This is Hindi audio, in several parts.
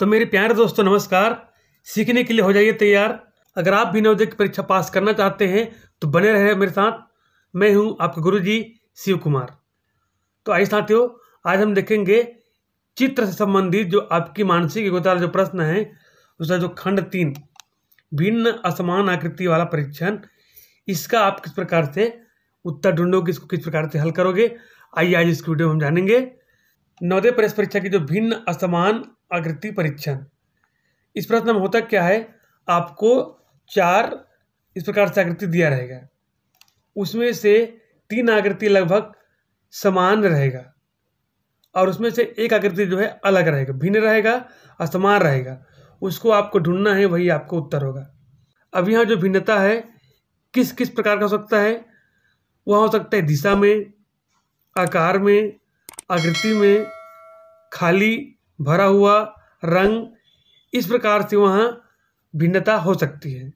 तो मेरे प्यारे दोस्तों नमस्कार सीखने के लिए हो जाइए तैयार अगर आप भी नवोदय की परीक्षा पास करना चाहते हैं तो बने रहे मेरे साथ मैं हूं आपके गुरु जी शिव कुमार तो आइए साथियों आज हम देखेंगे चित्र से संबंधित जो आपकी मानसिक योग्यता जो प्रश्न है उसका जो खंड तीन भिन्न असमान आकृति वाला परीक्षण इसका आप किस प्रकार से उत्तर ढूंढोगे इसको किस प्रकार से हल करोगे आइए आज इस वीडियो में हम जानेंगे नवोदय प्रवेश परीक्षा की जो भिन्न असमान आकृति परीक्षण इस प्रश्न में होता क्या है आपको चार इस प्रकार से आकृति दिया रहेगा उसमें से तीन आकृति लगभग समान रहेगा और उसमें से एक आकृति जो है अलग रहेगा भिन्न रहेगा असमान रहेगा उसको आपको ढूंढना है वही आपको उत्तर होगा अब यहाँ जो भिन्नता है किस किस प्रकार का हो सकता है वह हो सकता है दिशा में आकार में आकृति में खाली भरा हुआ रंग इस प्रकार से वहाँ भिन्नता हो सकती है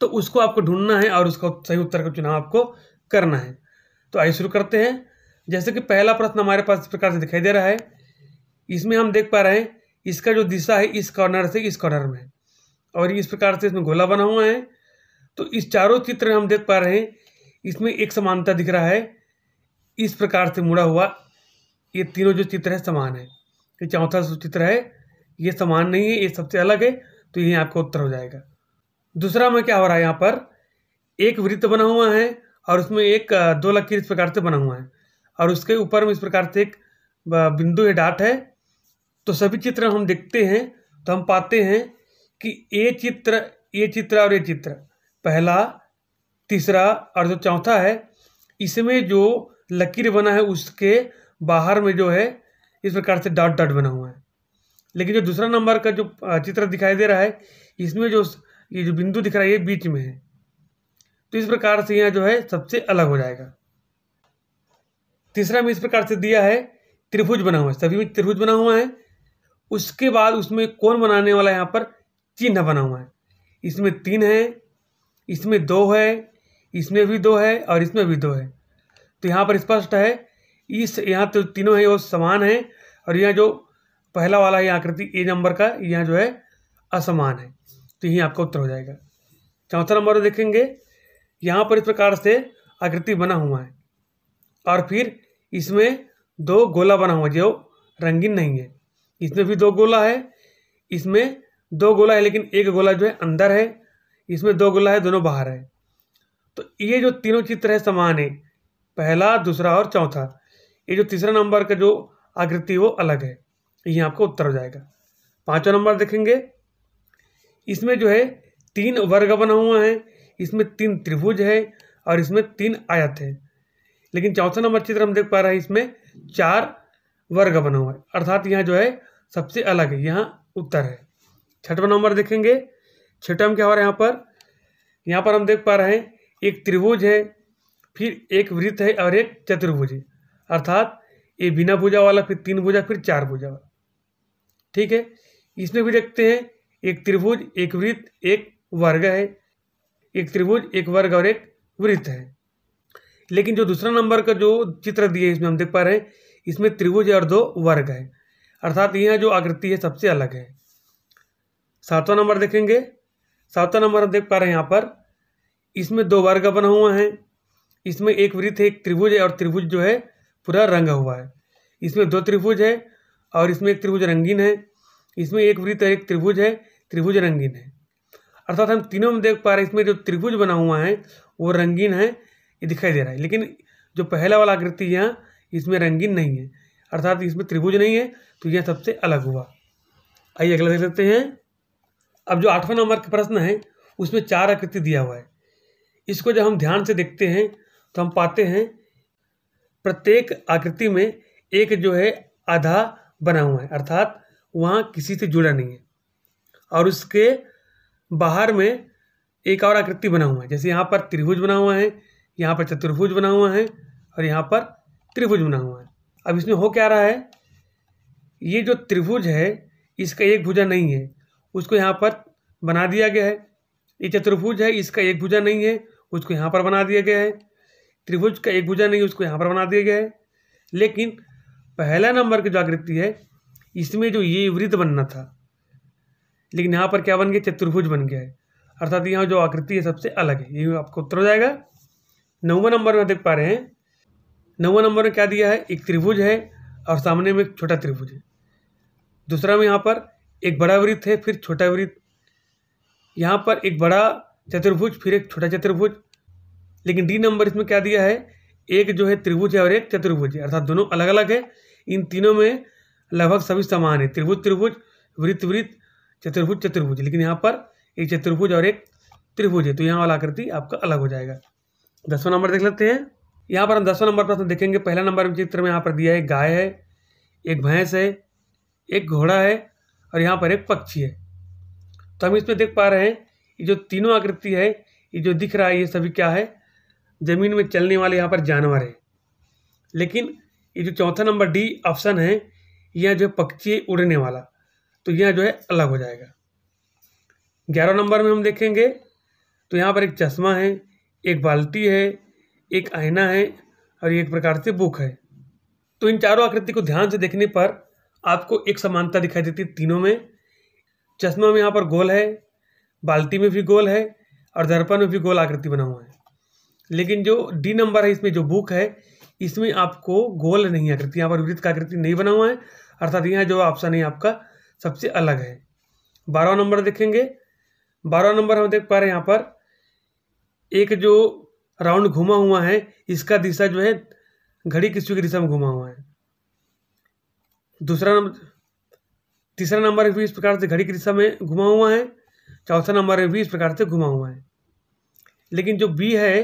तो उसको आपको ढूंढना है और उसका सही उत्तर का चुनाव आपको करना है तो आइए शुरू करते हैं जैसे कि पहला प्रश्न हमारे पास इस प्रकार से दिखाई दे रहा है इसमें हम देख पा रहे हैं इसका जो दिशा है इस कॉर्नर से इस कॉर्नर में और इस प्रकार से इसमें गोला बना हुआ है तो इस चारों चित्र में हम देख पा रहे हैं इसमें एक समानता दिख रहा है इस प्रकार से मुड़ा हुआ ये तीनों जो चित्र है समान है कि चौथा सुचित्र है ये समान नहीं है ये सबसे अलग है तो ये आपका उत्तर हो जाएगा दूसरा में क्या हो रहा है यहाँ पर एक वृत्त बना हुआ है और उसमें एक दो लकीर इस प्रकार से बना हुआ है और उसके ऊपर में इस प्रकार से एक बिंदु है डाट है तो सभी चित्र हम देखते हैं तो हम पाते हैं कि ये चित्र ये चित्र और ये चित्र पहला तीसरा और जो चौथा है इसमें जो लकीर बना है उसके बाहर में जो है इस प्रकार से डॉट डॉट बना हुआ है लेकिन जो दूसरा नंबर का जो चित्र दिखाई दे रहा है इसमें जो ये जो बिंदु दिख रहा है ये बीच में है तो इस प्रकार से यह जो है सबसे अलग हो जाएगा तीसरा में इस प्रकार से दिया है त्रिभुज बना हुआ है सभी में त्रिभुज बना हुआ है उसके बाद उसमें कौन बनाने वाला यहाँ पर चिन्ह बना हुआ है इसमें तीन है इसमें दो है इसमें भी दो है और इसमें भी दो है तो यहाँ पर स्पष्ट है इस यहाँ तो तीनों है वो समान है और यहाँ जो पहला वाला है आकृति ए नंबर का यहाँ जो है असमान है तो यही आपका उत्तर हो जाएगा चौथा नंबर देखेंगे यहाँ पर इस प्रकार से आकृति बना हुआ है और फिर इसमें दो गोला बना हुआ जो रंगीन नहीं है इसमें भी दो गोला है इसमें दो गोला है लेकिन एक गोला जो है अंदर है इसमें दो गोला है दोनों बाहर है तो ये जो तीनों चित्र है समान है पहला दूसरा और चौथा ये जो तीसरा नंबर का जो आकृति वो अलग है ये आपका उत्तर हो जाएगा पांचवा नंबर देखेंगे इसमें जो है तीन वर्ग बना हुआ है इसमें तीन त्रिभुज है और इसमें तीन आयत है लेकिन चौथा नंबर चित्र हम देख पा रहे हैं इसमें चार वर्ग बना हुआ है अर्थात यहाँ जो है सबसे अलग है यहाँ उत्तर है छठवा नंबर देखेंगे छठम क्या हो रहा है यहाँ पर यहाँ पर हम देख पा रहे हैं एक त्रिभुज है फिर एक वृत्त है और एक चतुर्भुज है अर्थात ये बिना भुजा वाला फिर तीन भुजा फिर चार भुजा वाला ठीक है इसमें भी देखते हैं एक त्रिभुज एक वृत्त एक वर्ग है एक त्रिभुज एक वर्ग और एक वृत्त है लेकिन जो दूसरा नंबर का जो चित्र दिए इसमें हम देख पा रहे हैं इसमें त्रिभुज और दो वर्ग है अर्थात यह जो आकृति है सबसे अलग है सातवां नंबर देखेंगे सातवां नंबर हम देख पा रहे हैं यहाँ पर इसमें दो वर्ग बना हुआ है इसमें एक वृत्त है एक त्रिभुज है और त्रिभुज जो है पूरा रंगा हुआ है इसमें दो त्रिभुज है और इसमें एक त्रिभुज रंगीन है इसमें एक वृत्त एक त्रिभुज है त्रिभुज रंगीन है अर्थात हम तीनों में देख पा रहे हैं इसमें जो त्रिभुज बना हुआ है वो रंगीन है ये दिखाई दे रहा है लेकिन जो पहला वाला आकृति यहाँ इसमें रंगीन नहीं है अर्थात इसमें त्रिभुज नहीं है तो यह सबसे अलग हुआ आइए अगला देख लेते हैं अब जो आठवां नंबर का प्रश्न है उसमें चार आकृति दिया हुआ है इसको जब हम ध्यान से देखते हैं तो हम पाते हैं प्रत्येक आकृति में एक जो है आधा बना हुआ है अर्थात वहाँ किसी से जुड़ा नहीं है और उसके बाहर में एक और आकृति बना हुआ है जैसे यहाँ पर त्रिभुज बना हुआ है यहाँ पर चतुर्भुज बना हुआ है और यहाँ पर त्रिभुज बना हुआ है अब इसमें हो क्या रहा है ये जो त्रिभुज है इसका एक भुजा नहीं है उसको यहाँ पर बना दिया गया है ये चतुर्भुज है इसका एक भुजा नहीं है उसको यहाँ पर बना दिया गया है त्रिभुज का एक भुजा नहीं उसको यहाँ पर बना दिया गया है लेकिन पहला नंबर की जो आकृति है इसमें जो ये वृत्त बनना था लेकिन यहाँ पर क्या बन गया चतुर्भुज बन गया है अर्थात यहाँ जो आकृति है सबसे अलग है ये आपको उत्तर हो जाएगा नौवा नंबर में देख पा रहे हैं नौवा नंबर में क्या दिया है एक त्रिभुज है और सामने में एक छोटा त्रिभुज है दूसरा में यहाँ पर एक बड़ा वृत्त है फिर छोटा वृत्त यहाँ पर एक बड़ा चतुर्भुज फिर एक छोटा चतुर्भुज लेकिन डी नंबर इसमें क्या दिया है एक जो है त्रिभुज है और एक चतुर्भुज है अर्थात दोनों अलग अलग है इन तीनों में लगभग सभी समान है त्रिभुज त्रिभुज वृत्त वृत्त चतुर्भुज चतुर्भुज लेकिन यहाँ पर एक चतुर्भुज और एक त्रिभुज है तो यहाँ वाला आकृति आपका अलग हो जाएगा दसवां नंबर देख लेते हैं यहाँ पर हम दसवां नंबर प्रश्न देखेंगे पहला नंबर चित्र में यहाँ पर दिया है गाय है एक भैंस है एक घोड़ा है और यहाँ पर एक पक्षी है तो हम इसमें देख पा रहे हैं ये जो तीनों आकृति है ये जो दिख रहा है ये सभी क्या है ज़मीन में चलने वाले यहाँ पर जानवर है लेकिन ये जो चौथा नंबर डी ऑप्शन है यह जो है पक्षी उड़ने वाला तो यह जो है अलग हो जाएगा ग्यारह नंबर में हम देखेंगे तो यहाँ पर एक चश्मा है एक बाल्टी है एक आईना है और एक प्रकार से बुक है तो इन चारों आकृति को ध्यान से देखने पर आपको एक समानता दिखाई देती है तीनों में चश्मा में यहाँ पर गोल है बाल्टी में भी गोल है और दर्पण में भी गोल आकृति बना हुआ है लेकिन जो डी नंबर है इसमें जो बुक है इसमें आपको गोल नहीं आकृति यहाँ पर वृत्त का आकृति नहीं बना हुआ है अर्थात यहाँ जो ऑप्शन है आपका सबसे अलग है बारह नंबर देखेंगे बारह नंबर हम देख पा रहे हैं यहाँ पर एक जो राउंड घुमा हुआ है इसका दिशा जो है घड़ी किसी की दिशा में घुमा हुआ है दूसरा नंबर तीसरा नंबर भी इस प्रकार से घड़ी की दिशा में घुमा हुआ है चौथा नंबर भी इस प्रकार से घुमा हुआ है लेकिन जो बी है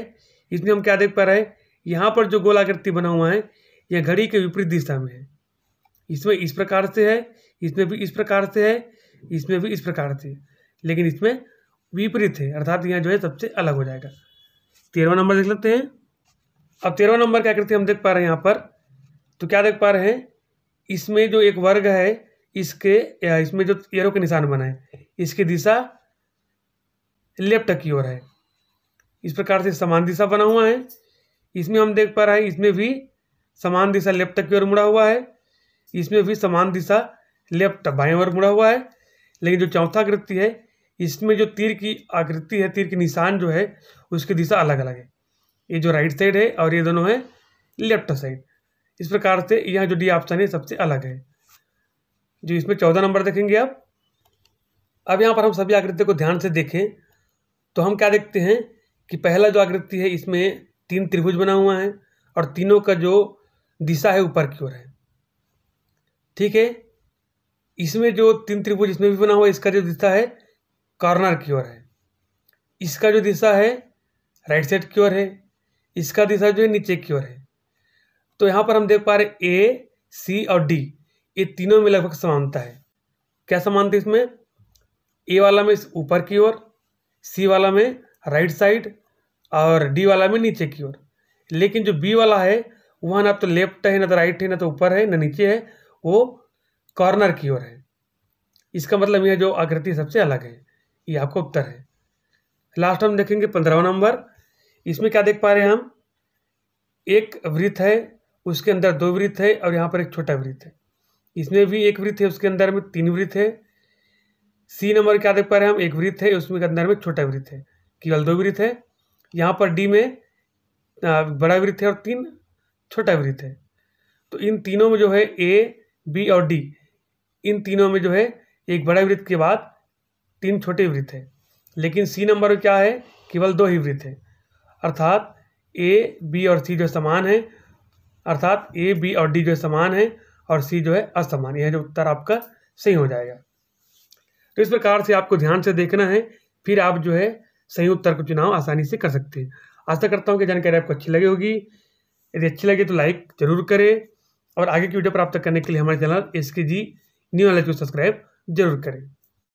इसमें हम क्या देख पा रहे हैं यहाँ पर जो गोलाकृति बना हुआ है यह घड़ी के विपरीत दिशा में है इसमें इस प्रकार से है इसमें भी इस प्रकार से है इसमें भी इस प्रकार से लेकिन इसमें विपरीत है अर्थात यहाँ जो है सबसे अलग हो जाएगा तेरहवा नंबर देख लेते हैं अब तेरहवा नंबर क्या करते हम देख पा रहे हैं यहाँ पर तो क्या देख पा रहे हैं इसमें जो एक वर्ग है इसके इसमें जो एरो के निशान बना है इसकी दिशा लेफ्ट की ओर है इस प्रकार से समान दिशा बना हुआ है इसमें हम देख पा रहे हैं इसमें भी समान दिशा लेफ्ट की ओर मुड़ा हुआ है इसमें भी समान दिशा लेफ्ट बाएं ओर मुड़ा हुआ है लेकिन जो चौथा आकृति है इसमें जो तीर की आकृति है तीर की निशान जो है उसकी दिशा अलग अलग है ये जो राइट साइड है और ये दोनों है लेफ्ट साइड इस प्रकार से यह जो डी ऑप्शन है सबसे अलग है जो इसमें चौदह नंबर देखेंगे आप अब यहाँ पर हम सभी आकृति को ध्यान से देखें तो हम क्या देखते हैं कि पहला जो आकृति है इसमें तीन त्रिभुज बना हुआ है और तीनों का जो दिशा है ऊपर की ओर है ठीक है इसमें जो तीन त्रिभुज इसमें भी बना हुआ है इसका जो दिशा है कॉर्नर की ओर है इसका जो दिशा है राइट साइड की ओर है इसका दिशा जो है नीचे की ओर है तो यहाँ पर हम देख पा रहे ए सी और डी ये तीनों में लगभग समानता है क्या समानता है इसमें ए वाला में ऊपर की ओर सी वाला में राइट साइड और डी वाला में नीचे की ओर लेकिन जो बी वाला है वह ना तो लेफ्ट है ना तो राइट है ना तो ऊपर है ना नीचे है वो कॉर्नर की ओर है इसका मतलब यह जो आकृति सबसे अलग है ये आपको उत्तर है लास्ट हम देखेंगे पंद्रहवा नंबर इसमें क्या देख पा रहे हैं हम एक वृत्त है उसके अंदर दो वृत्त है और यहाँ पर एक छोटा वृत्त है इसमें भी एक वृत्त है उसके अंदर में तीन वृत्त है सी नंबर क्या देख पा रहे हैं हम एक वृत्त है उसमें के अंदर में छोटा वृत्त है कि दो वृत्त है यहाँ पर डी में बड़ा वृत्त है और तीन छोटा वृत्त है तो इन तीनों में जो है ए बी और डी इन तीनों में जो है एक बड़ा वृत्त के बाद तीन छोटे वृत्त है लेकिन सी नंबर में क्या है केवल दो ही वृत्त है अर्थात ए बी और सी जो समान है अर्थात ए बी और डी जो समान है और सी जो है असमान यह जो उत्तर आपका सही हो जाएगा तो इस प्रकार से आपको ध्यान से देखना है फिर आप जो है सही उत्तर का चुनाव आसानी से कर सकते हैं आशा करता हूँ कि जानकारी आपको अच्छी लगी होगी यदि अच्छी लगे तो लाइक जरूर करें और आगे की वीडियो प्राप्त करने के लिए हमारे channel S K G new knowledge को सब्सक्राइब जरूर करें